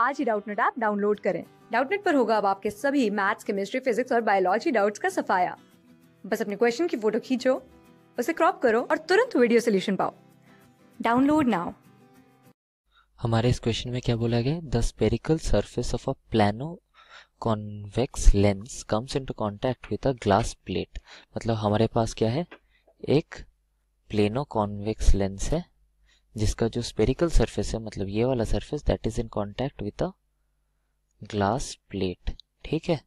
आज ही Doubtnet app download करें डाउटनेट पर होगा अब आपके सभी मैथ्स केमिस्ट्री फिजिक्स और बायोलॉजी डाउट्स का सफाया बस अपने क्वेश्चन की फोटो खींचो उसे क्रॉप करो और तुरंत वीडियो सोल्यूशन पाओ डाउनलोड नाउ हमारे इस क्वेश्चन में क्या बोला गया the spherical surface of a plano convex lens comes into contact with a glass plate मतलब हमारे पास क्या है एक प्लेनो कॉन्वेक्स लेंस है जिसका जो स्पेरिकल सरफेस है मतलब ये वाला surface that is in contact with a glass plate ठीक है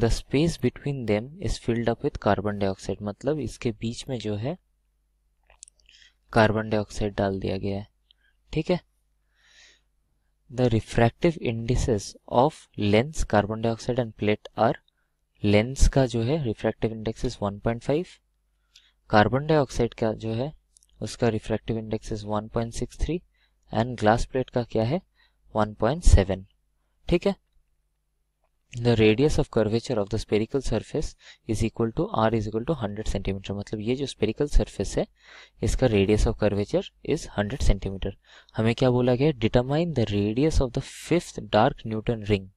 the space between them is filled up with carbon dioxide मतलब इसके बीच में जो है कार्बन डाइऑक्साइड डाल दिया गया है ठीक है the refractive indices of lens carbon dioxide and plate are lens का जो है refractive one point 1.5 carbon dioxide का जो है उसका refractive index is 1.63 and glass plate का क्या है 1.7 ठीक है the radius of curvature of the spherical surface is equal to R is equal to hundred centimetre मतलब ये जो स्पेरिकल सर्फेस है इसका radius of curvature is hundred centimetre हमें क्या बोला गया determine the radius of the fifth dark Newton ring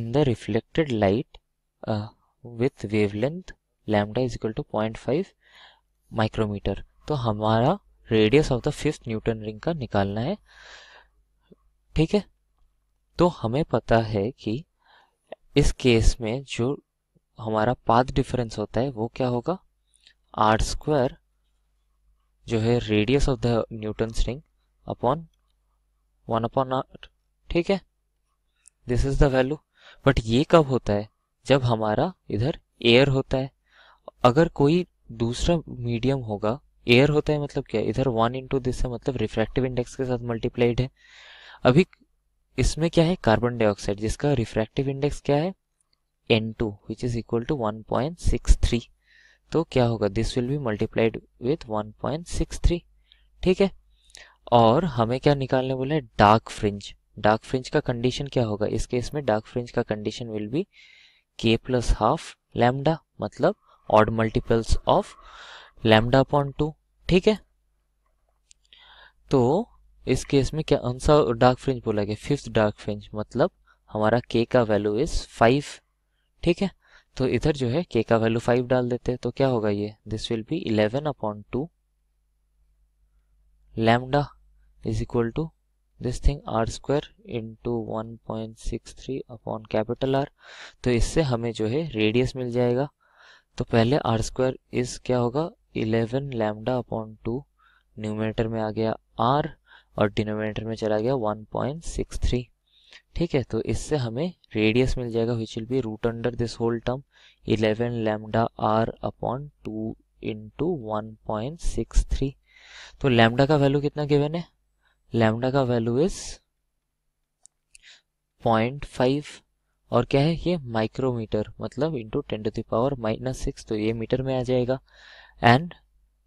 in the reflected light with wavelength lambda is equal to point five micrometre तो हमारा radius of the fifth Newton ring का निकालना है ठीक है तो हमें पता है कि इस केस में जो हमारा पाथ डिफरेंस होता है वो क्या होगा आर स्क्वायर जो है radius of the Newton ring upon one upon R ठीक है this is the value but ये कब होता है जब हमारा इधर एयर होता है अगर कोई दूसरा मीडियम होगा एयर होता है मतलब क्या इधर वन इंटू दिस है मतलब रिफ्रैक्टिव इंडेक्स के साथ मल्टीप्लाइड है अभी इसमें क्या है कार्बन डाइऑक्साइड जिसका रिफ्रैक्टिव इंडेक्स क्या है N two which is equal to one point six three तो क्या होगा this will be multiplied with one point six three ठीक है और हमें क्या निकालने बोला है डार्क फ्रिंज डार्क फ्रिंज का कंडीशन क्या होगा इस केस में डार्क फ्रिंज का condition will be K plus half lambda मतलब odd multiples of lambda upon two ठीक है तो इस केस में क्या आंसर डार्क फ्रिंज बोला गया फिफ्थ डार्क फ्रिंज मतलब हमारा के का वैल्यू इज फाइव ठीक है तो इधर जो है के का वैल्यू फाइव डाल देते हैं तो क्या होगा ये this will be eleven upon two lambda is equal to this thing R square into one point six three upon capital R तो इससे हमें जो है रेडियस मिल जाएगा तो पहले आर स्क्वायर इज क्या होगा eleven lambda upon two numerator में आ गया आर और डिनोमिनेटर में चला गया वन पॉइंट सिक्स थ्री ठीक है तो इससे हमें रेडियस मिल जाएगा which will be root under this whole term eleven lambda R upon two into one point six three तो लैमडा का वैल्यू कितना गिवन है लैमडा का वैल्यू इज पॉइंट फाइव और क्या है ये माइक्रोमीटर मतलब into ten to the power minus six तो ये मीटर में आ जाएगा and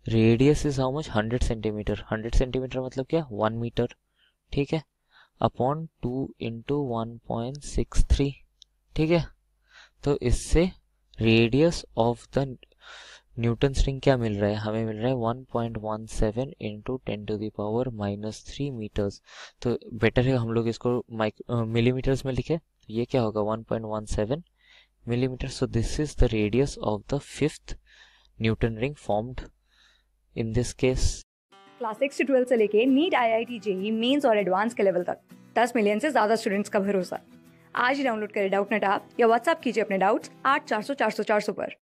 radius is how much hundred centimetre hundred centimetre मतलब क्या वन मीटर ठीक है upon two into one point six three ठीक है तो इससे radius of the Newton string क्या मिल रहा है हमें मिल रहा है one point one seven into ten to the power minus three metres तो बेटर है हम लोग इसको मिलीमीटर्स uh, में लिखे तो ये क्या होगा seven millimetre so this is the radius of the fifth Newton ring formed in this case class six to twelfth से लेके NEET I I T JEE mains और एडवांस के लेवल तक दस मिलियन से ज्यादा स्टूडेंट्स का भरोसा आज ही डाउनलोड करें डाउट नेट या व्हाट्सएप कीजिए अपने डाउट्स आठ चार सौ चार सौ चार सौ पर